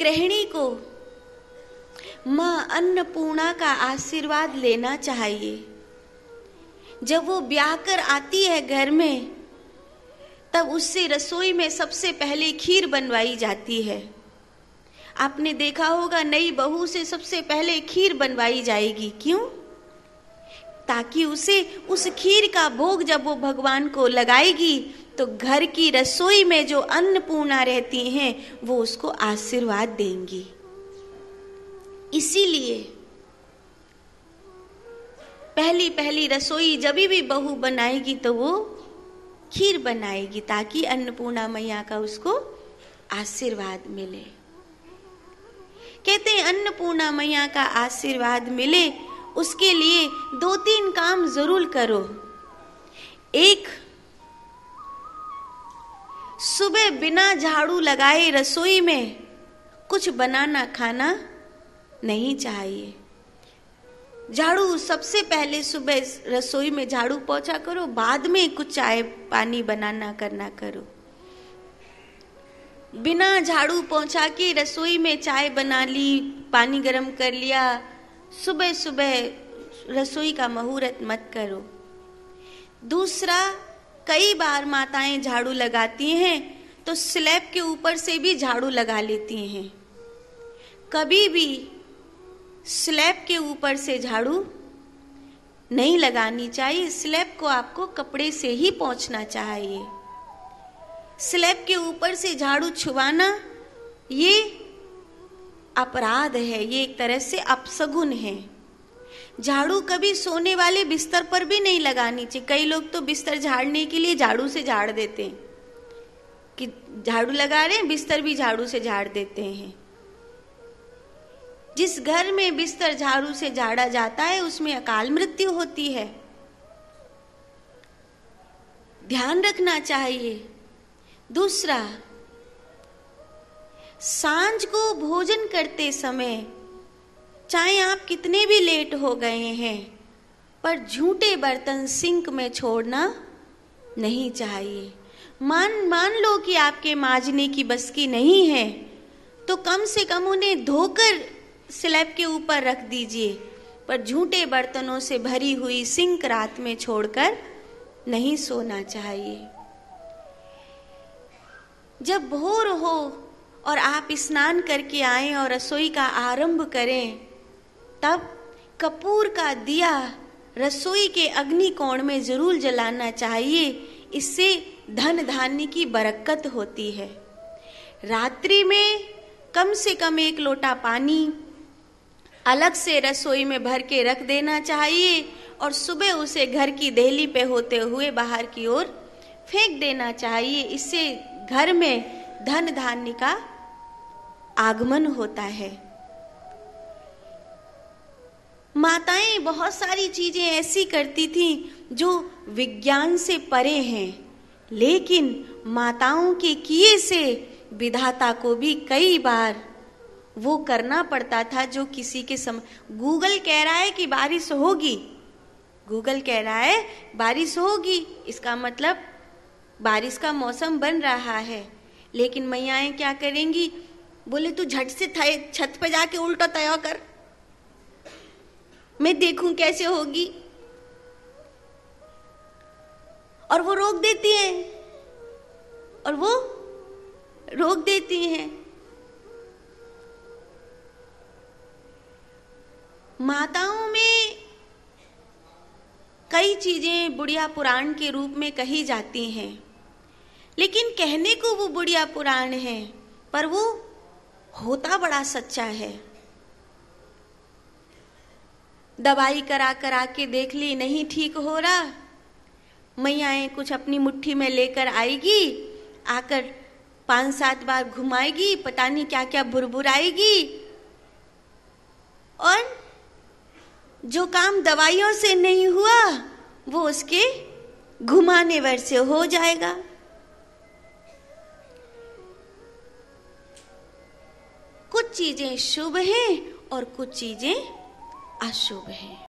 गृहिणी को माँ अन्नपूर्णा का आशीर्वाद लेना चाहिए जब वो ब्याह कर आती है घर में तब उससे रसोई में सबसे पहले खीर बनवाई जाती है आपने देखा होगा नई बहू से सबसे पहले खीर बनवाई जाएगी क्यों ताकि उसे उस खीर का भोग जब वो भगवान को लगाएगी तो घर की रसोई में जो अन्नपूर्णा रहती हैं वो उसको आशीर्वाद देंगी इसीलिए पहली पहली रसोई जब भी बहू बनाएगी तो वो खीर बनाएगी ताकि अन्नपूर्णा मैया का उसको आशीर्वाद मिले कहते हैं अन्नपूर्णा मैया का आशीर्वाद मिले उसके लिए दो तीन काम जरूर करो एक से बिना झाड़ू लगाए रसोई में कुछ बनाना खाना नहीं चाहिए झाड़ू सबसे पहले सुबह रसोई में झाड़ू पहुंचा करो बाद में कुछ चाय पानी बनाना करना करो बिना झाड़ू पहुंचा के रसोई में चाय बना ली पानी गर्म कर लिया सुबह सुबह रसोई का मुहूर्त मत करो दूसरा कई बार माताएं झाड़ू लगाती हैं तो स्लैब के ऊपर से भी झाड़ू लगा लेती हैं कभी भी स्लैब के ऊपर से झाड़ू नहीं लगानी चाहिए स्लैब को आपको कपड़े से ही पहुंचना चाहिए स्लैब के ऊपर से झाड़ू छुवाना ये अपराध है ये एक तरह से अपसगुन है झाड़ू कभी सोने वाले बिस्तर पर भी नहीं लगानी चाहिए कई लोग तो बिस्तर झाड़ने के लिए झाड़ू से झाड़ देते हैं कि झाड़ू लगा रहे हैं बिस्तर भी झाड़ू से झाड़ देते हैं जिस घर में बिस्तर झाड़ू से झाड़ा जाता है उसमें अकाल मृत्यु होती है ध्यान रखना चाहिए दूसरा सांझ को भोजन करते समय चाहे आप कितने भी लेट हो गए हैं पर झूठे बर्तन सिंक में छोड़ना नहीं चाहिए मान मान लो कि आपके माजने की बस की नहीं है तो कम से कम उन्हें धोकर स्लैब के ऊपर रख दीजिए पर झूठे बर्तनों से भरी हुई सिंक रात में छोड़कर नहीं सोना चाहिए जब भोर हो और आप स्नान करके आए और रसोई का आरंभ करें तब कपूर का दिया रसोई के अग्नि कोण में जरूर जलाना चाहिए इससे धन धान्य की बरकत होती है रात्रि में कम से कम एक लोटा पानी अलग से रसोई में भर के रख देना चाहिए और सुबह उसे घर की दहली पे होते हुए बाहर की ओर फेंक देना चाहिए इससे घर में धन धान्य का आगमन होता है माताएं बहुत सारी चीजें ऐसी करती थीं जो विज्ञान से परे हैं लेकिन माताओं के किए से विधाता को भी कई बार वो करना पड़ता था जो किसी के सम गूगल कह रहा है कि बारिश होगी गूगल कह रहा है बारिश होगी इसका मतलब बारिश का मौसम बन रहा है लेकिन मैयाएं क्या करेंगी बोले तू झट से छत पे जाके उल्टा तय कर मैं देखूं कैसे होगी और वो रोक देती हैं और वो रोक देती हैं माताओं में कई चीजें बुढ़िया पुराण के रूप में कही जाती हैं लेकिन कहने को वो बुढ़िया पुराण है पर वो होता बड़ा सच्चा है दवाई करा करा के देख ली नहीं ठीक हो रहा मैयाएं कुछ अपनी मुट्ठी में लेकर आएगी आकर पांच सात बार घुमाएगी पता नहीं क्या क्या आएगी और जो काम दवाइयों से नहीं हुआ वो उसके घुमाने वर से हो जाएगा कुछ चीजें शुभ हैं और कुछ चीजें अशुभ हैं